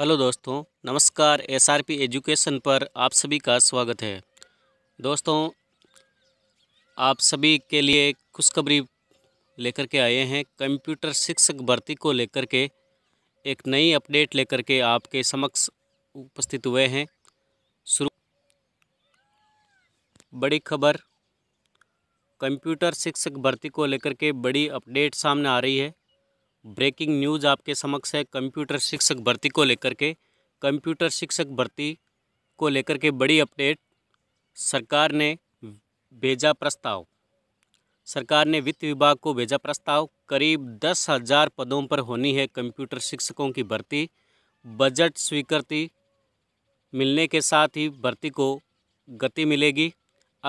hello दोस्तों नमस्कार SRP education पर आप सभी का स्वागत है दोस्तों आप सभी के लिए खुशखबरी लेकर के आए हैं कंप्यूटर शिक्षक भर्ती को लेकर के एक नई अपडेट लेकर के आपके समक्ष उपस्थित हुए हैं शुरू बड़ी खबर कंप्यूटर शिक्षक भर्ती को लेकर के बड़ी अपडेट सामने आ रही है ब्रेकिंग न्यूज़ आपके समक्ष है कंप्यूटर शिक्षक भर्ती को लेकर के कंप्यूटर शिक्षक भर्ती को लेकर के बड़ी अपडेट सरकार ने भेजा प्रस्ताव सरकार ने वित्त विभाग को भेजा प्रस्ताव करीब दस हजार पदों पर होनी है कंप्यूटर शिक्षकों की भर्ती बजट स्वीकृति मिलने के साथ ही भर्ती को गति मिलेगी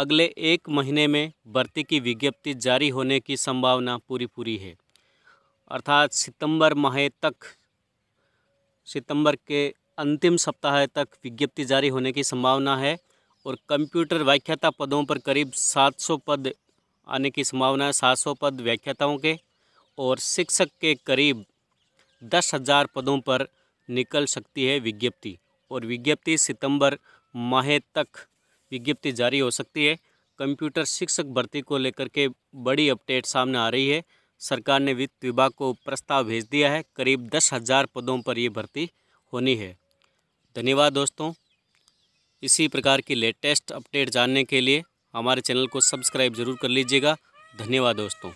अगले एक महीने में भर्ती की विज्ञप्ति जारी होने की संभावना पूरी पूरी है अर्थात सितंबर माह तक सितंबर के अंतिम सप्ताह तक विज्ञप्ति जारी होने की संभावना है और कंप्यूटर व्याख्याता पदों पर करीब 700 पद आने की संभावना है 700 पद व्याख्याताओं के और शिक्षक के करीब दस हज़ार पदों पर निकल सकती है विज्ञप्ति और विज्ञप्ति सितंबर माह तक विज्ञप्ति जारी हो सकती है कंप्यूटर शिक्षक भर्ती को लेकर के बड़ी अपडेट सामने आ रही है सरकार ने वित्त विभाग को प्रस्ताव भेज दिया है करीब दस हज़ार पदों पर ये भर्ती होनी है धन्यवाद दोस्तों इसी प्रकार की लेटेस्ट अपडेट जानने के लिए हमारे चैनल को सब्सक्राइब जरूर कर लीजिएगा धन्यवाद दोस्तों